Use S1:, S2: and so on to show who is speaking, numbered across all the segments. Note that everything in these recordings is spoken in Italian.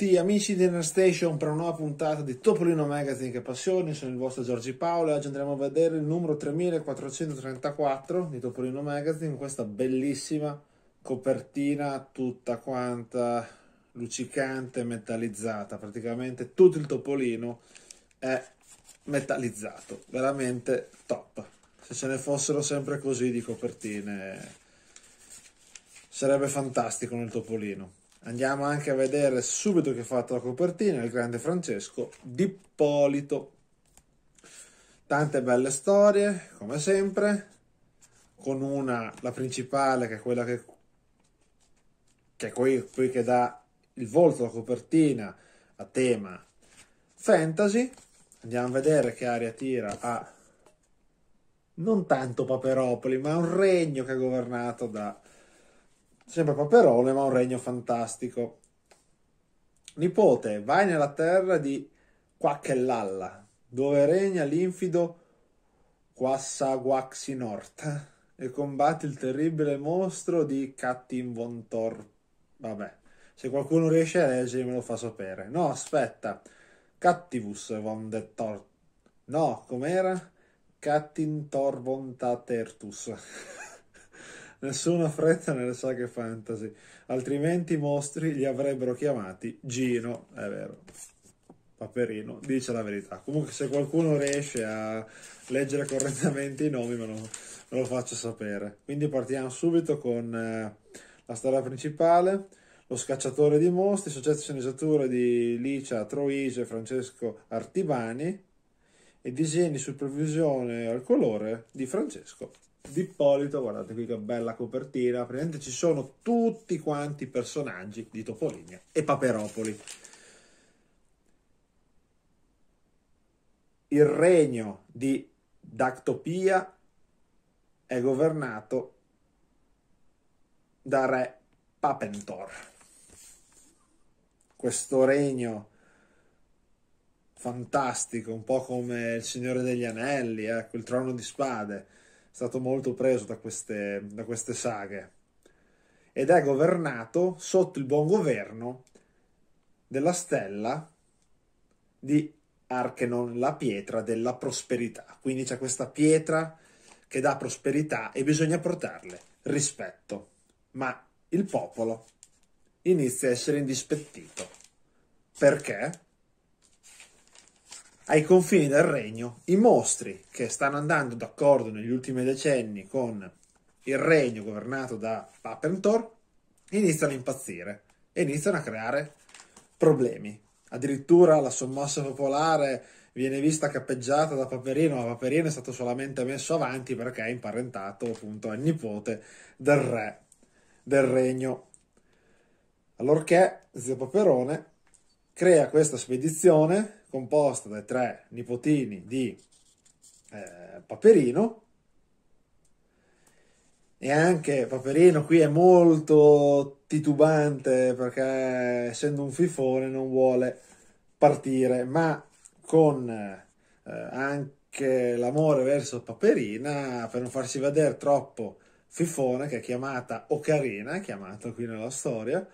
S1: benvenuti amici di Inner Station per una nuova puntata di Topolino Magazine che passioni, sono il vostro Giorgi Paolo e oggi andremo a vedere il numero 3434 di Topolino Magazine, questa bellissima copertina tutta quanta luccicante, metallizzata, praticamente tutto il Topolino è metallizzato, veramente top. Se ce ne fossero sempre così di copertine sarebbe fantastico nel Topolino. Andiamo anche a vedere subito che ha fatto la copertina, il grande Francesco Dippolito. Tante belle storie, come sempre, con una, la principale, che è quella che, che è qui, qui che dà il volto alla copertina, a tema fantasy. Andiamo a vedere che aria tira a non tanto Paperopoli, ma un regno che è governato da Sempre Paperone, ma un regno fantastico. Nipote, vai nella terra di Quacchelalla, dove regna l'infido Quassaguaxinort e combatti il terribile mostro di Cattinvontor. Vabbè, se qualcuno riesce a leggere me lo fa sapere. No, aspetta. Cattivus von der Tor... No, com'era? Cattintorvontatertus. nessuna fretta nelle saghe fantasy, altrimenti i mostri li avrebbero chiamati Gino, è vero. Paperino, dice la verità. Comunque se qualcuno riesce a leggere correttamente i nomi me lo, me lo faccio sapere. Quindi partiamo subito con eh, la storia principale. Lo scacciatore di mostri, soggetto sceneggiatura di Licia Troise e Francesco Artibani, e disegni su previsione al colore di Francesco di Ippolito, guardate qui che bella copertina, praticamente ci sono tutti quanti i personaggi di Topolinia e Paperopoli. Il regno di Dactopia è governato da re Papentor. Questo regno fantastico, un po' come il Signore degli Anelli, eh, il trono di spade stato molto preso da queste, da queste saghe ed è governato sotto il buon governo della stella di Archenon, la pietra della prosperità. Quindi c'è questa pietra che dà prosperità e bisogna portarle rispetto. Ma il popolo inizia a essere indispettito. Perché? ai confini del regno, i mostri che stanno andando d'accordo negli ultimi decenni con il regno governato da Papentor iniziano a impazzire e iniziano a creare problemi. Addirittura la sommossa popolare viene vista cappeggiata da Paperino, ma Paperino è stato solamente messo avanti perché è imparentato appunto al nipote del re del regno. Allorché zio Paperone crea questa spedizione composta dai tre nipotini di eh, Paperino. E anche Paperino qui è molto titubante perché essendo un fifone non vuole partire, ma con eh, anche l'amore verso Paperina, per non farsi vedere troppo fifone, che è chiamata Ocarina, chiamato qui nella storia,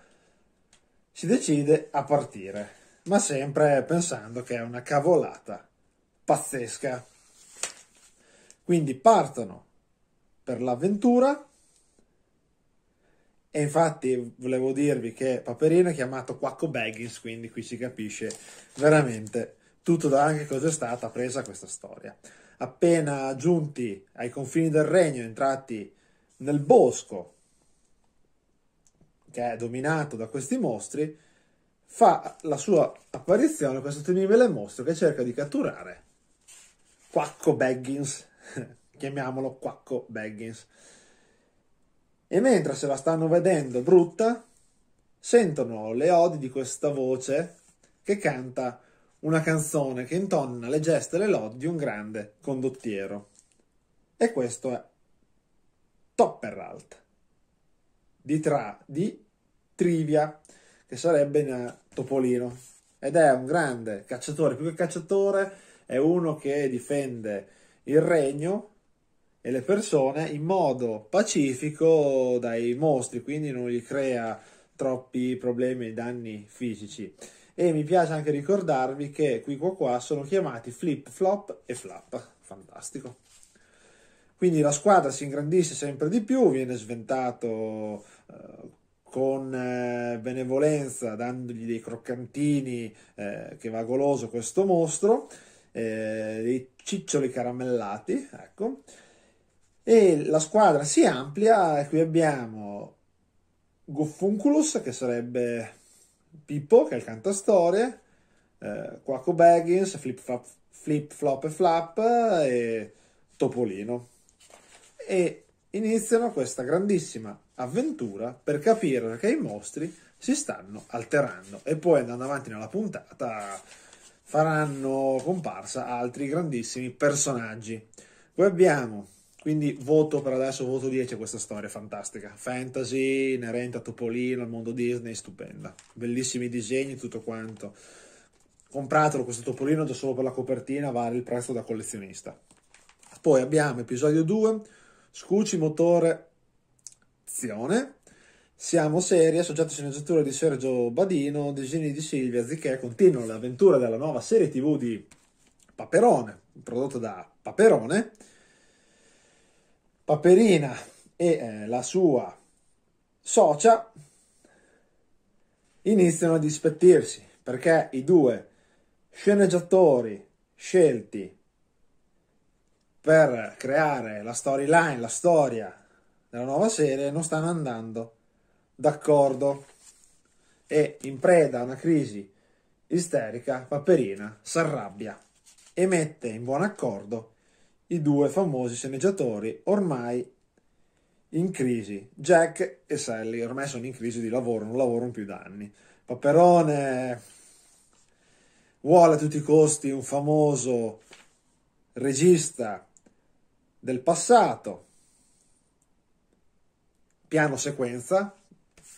S1: si decide a partire ma sempre pensando che è una cavolata pazzesca. Quindi partono per l'avventura e infatti volevo dirvi che Paperino è chiamato Quacco Baggins, quindi qui si capisce veramente tutto da anche cosa è stata presa questa storia. Appena giunti ai confini del regno, entrati nel bosco che è dominato da questi mostri, fa la sua apparizione questo temibile mostro che cerca di catturare Quacco Baggins, chiamiamolo Quacco Baggins. E mentre se la stanno vedendo brutta, sentono le odi di questa voce che canta una canzone che intonna le geste e le lodi di un grande condottiero. E questo è Topperalt di, tra, di Trivia che sarebbe eh, Topolino. Ed è un grande cacciatore, più che cacciatore è uno che difende il regno e le persone in modo pacifico dai mostri, quindi non gli crea troppi problemi e danni fisici. E mi piace anche ricordarvi che qui qua qua sono chiamati flip flop e flap. Fantastico. Quindi la squadra si ingrandisce sempre di più, viene sventato eh, con eh, benevolenza, dandogli dei croccantini eh, che va goloso questo mostro, eh, dei ciccioli caramellati, ecco. E la squadra si amplia e qui abbiamo Goffunculus, che sarebbe Pippo, che è il cantastorie, eh, Quacco Baggins, Flip, Flop, Flip Flop e Flap e Topolino. E iniziano questa grandissima avventura per capire che i mostri si stanno alterando e poi andando avanti nella puntata faranno comparsa altri grandissimi personaggi. Poi abbiamo, quindi voto per adesso, voto 10 a questa storia fantastica, fantasy, inerente a Topolino, al mondo Disney, stupenda, bellissimi disegni, tutto quanto. Compratelo questo Topolino già solo per la copertina, vale il prezzo da collezionista. Poi abbiamo episodio 2, Scucci motore Azione. Siamo serie, soggetto a sceneggiatura di Sergio Badino, disegni di Silvia Zichè, continuano le avventure della nuova serie tv di Paperone, prodotta da Paperone. Paperina e eh, la sua socia iniziano a dispettirsi perché i due sceneggiatori scelti per creare la storyline, la storia nella nuova serie non stanno andando d'accordo e in preda a una crisi isterica Paperina si arrabbia e mette in buon accordo i due famosi sceneggiatori ormai in crisi. Jack e Sally ormai sono in crisi di lavoro, non lavorano più da anni. Paperone vuole a tutti i costi un famoso regista del passato piano sequenza,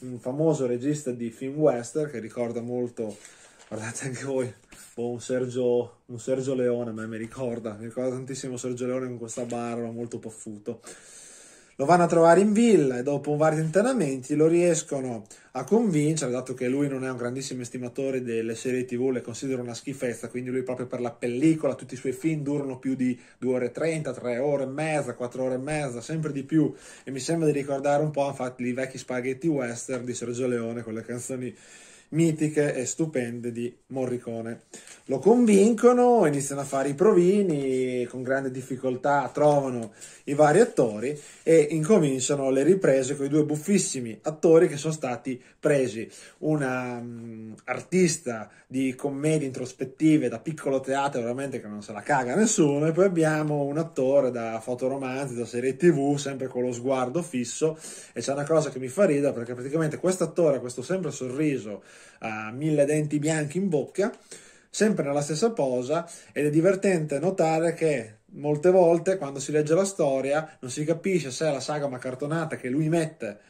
S1: un famoso regista di film western che ricorda molto, guardate anche voi, boh, un, Sergio, un Sergio Leone, a me mi ricorda, mi ricorda tantissimo Sergio Leone con questa barba molto paffuto. Lo vanno a trovare in villa e dopo vari tentennamenti lo riescono a convincere, dato che lui non è un grandissimo estimatore delle serie TV, le considera una schifezza, quindi lui proprio per la pellicola, tutti i suoi film durano più di 2 ore e 30, 3 ore e mezza, 4 ore e mezza, sempre di più. E mi sembra di ricordare un po' infatti i vecchi spaghetti western di Sergio Leone con le canzoni mitiche e stupende di Morricone. Lo convincono, iniziano a fare i provini, con grande difficoltà trovano i vari attori e incominciano le riprese con i due buffissimi attori che sono stati presi. Una um, artista di commedie introspettive da piccolo teatro, veramente che non se la caga nessuno, e poi abbiamo un attore da fotoromanzi, da serie tv, sempre con lo sguardo fisso. E c'è una cosa che mi fa ridere perché praticamente questo attore, questo sempre sorriso, a mille denti bianchi in bocca, sempre nella stessa posa ed è divertente notare che molte volte quando si legge la storia non si capisce se è la sagoma cartonata che lui mette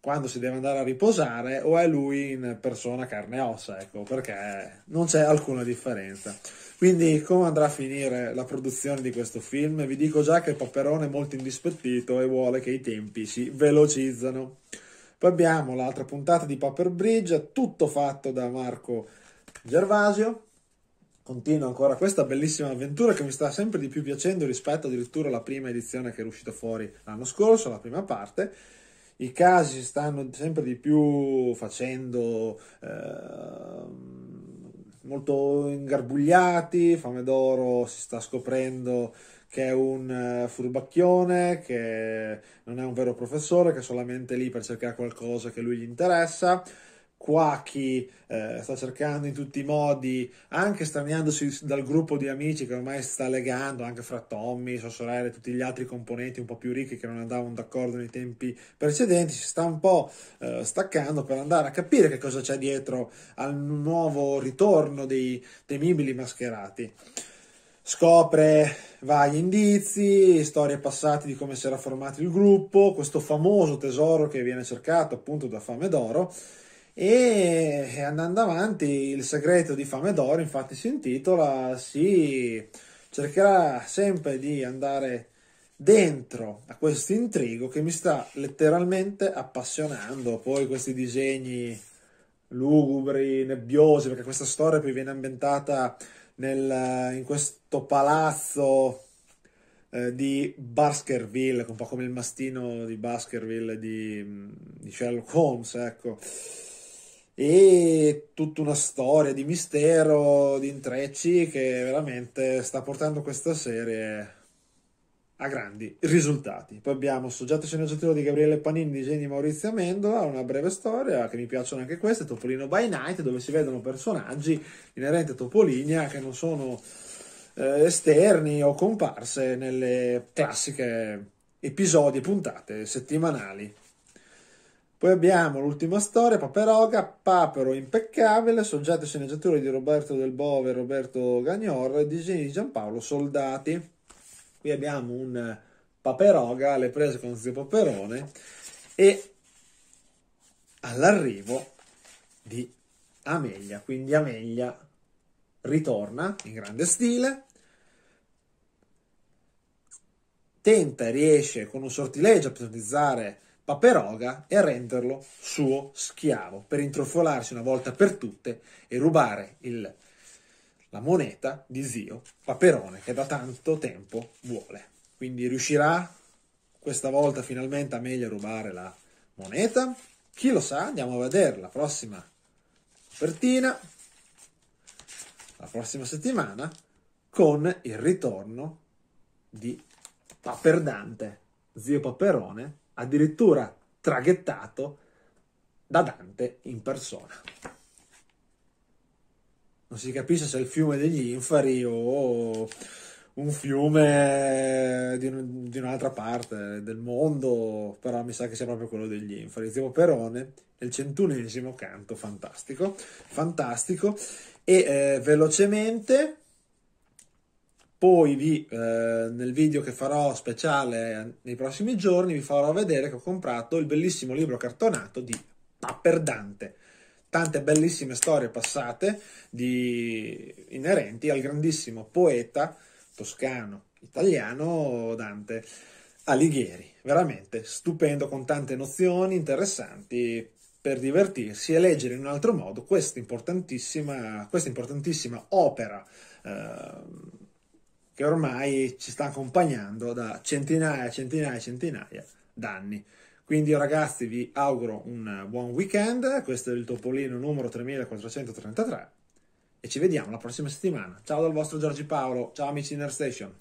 S1: quando si deve andare a riposare o è lui in persona carne e ossa, ecco, perché non c'è alcuna differenza. Quindi come andrà a finire la produzione di questo film? Vi dico già che il Paperone è molto indispettito e vuole che i tempi si velocizzano. Poi abbiamo l'altra puntata di Paper Bridge, tutto fatto da Marco Gervasio. Continua ancora questa bellissima avventura che mi sta sempre di più piacendo rispetto addirittura alla prima edizione che è uscita fuori l'anno scorso, la prima parte. I casi si stanno sempre di più facendo eh, molto ingarbugliati, Fame d'oro si sta scoprendo che è un eh, furbacchione, che non è un vero professore, che è solamente lì per cercare qualcosa che lui gli interessa. Quaki eh, sta cercando in tutti i modi, anche straniandosi dal gruppo di amici che ormai sta legando, anche fra Tommy, sua sorella e tutti gli altri componenti un po' più ricchi che non andavano d'accordo nei tempi precedenti, si sta un po' eh, staccando per andare a capire che cosa c'è dietro al nuovo ritorno dei temibili mascherati scopre vari indizi, storie passate di come si era formato il gruppo, questo famoso tesoro che viene cercato appunto da Fame d'Oro e andando avanti il segreto di Fame d'Oro infatti si intitola si cercherà sempre di andare dentro a questo intrigo che mi sta letteralmente appassionando poi questi disegni lugubri, nebbiose, perché questa storia poi viene ambientata nel, in questo palazzo eh, di Baskerville, un po' come il mastino di Baskerville di, di Sherlock Holmes, ecco. E tutta una storia di mistero, di intrecci che veramente sta portando questa serie a grandi risultati. Poi abbiamo Soggetto sceneggiatore di Gabriele Panini, disegni di Maurizio Amendola, una breve storia che mi piacciono anche queste, Topolino by Night, dove si vedono personaggi inerenti a Topolinia che non sono eh, esterni o comparse nelle classiche episodi, puntate settimanali. Poi abbiamo l'ultima storia, Paperoga, Papero impeccabile, soggetto sceneggiatore di Roberto Del Bove e Roberto Gagnor, disegni di Giampaolo Soldati. Qui abbiamo un eh, paperoga, le prese con zio Paperone e all'arrivo di Amelia, quindi Amelia ritorna in grande stile, tenta e riesce con un sortileggio a ipnotizzare Paperoga e a renderlo suo schiavo per intrufolarsi una volta per tutte e rubare il la moneta di zio Paperone che da tanto tempo vuole. Quindi riuscirà questa volta finalmente a meglio rubare la moneta? Chi lo sa, andiamo a vedere la prossima copertina, la prossima settimana, con il ritorno di Paperdante, zio Paperone, addirittura traghettato da Dante in persona non si capisce se è il fiume degli infari o un fiume di, un, di, un'altra parte del mondo, però mi sa che sia proprio quello degli infari. Zio Perone, il centunesimo canto, fantastico, fantastico. E eh, velocemente, poi vi, eh, nel video che farò speciale nei prossimi giorni, vi farò vedere che ho comprato il bellissimo libro cartonato di Paper Dante tante bellissime storie passate di, inerenti al grandissimo poeta toscano italiano Dante Alighieri. Veramente stupendo, con tante nozioni interessanti per divertirsi e leggere in un altro modo questa importantissima, questa importantissima opera. Eh, che ormai ci sta accompagnando da centinaia, centinaia, centinaia d'anni. Quindi ragazzi vi auguro un buon weekend, questo è il Topolino numero 3433 e ci vediamo la prossima settimana. Ciao dal vostro Giorgi Paolo, ciao amici Inner Station.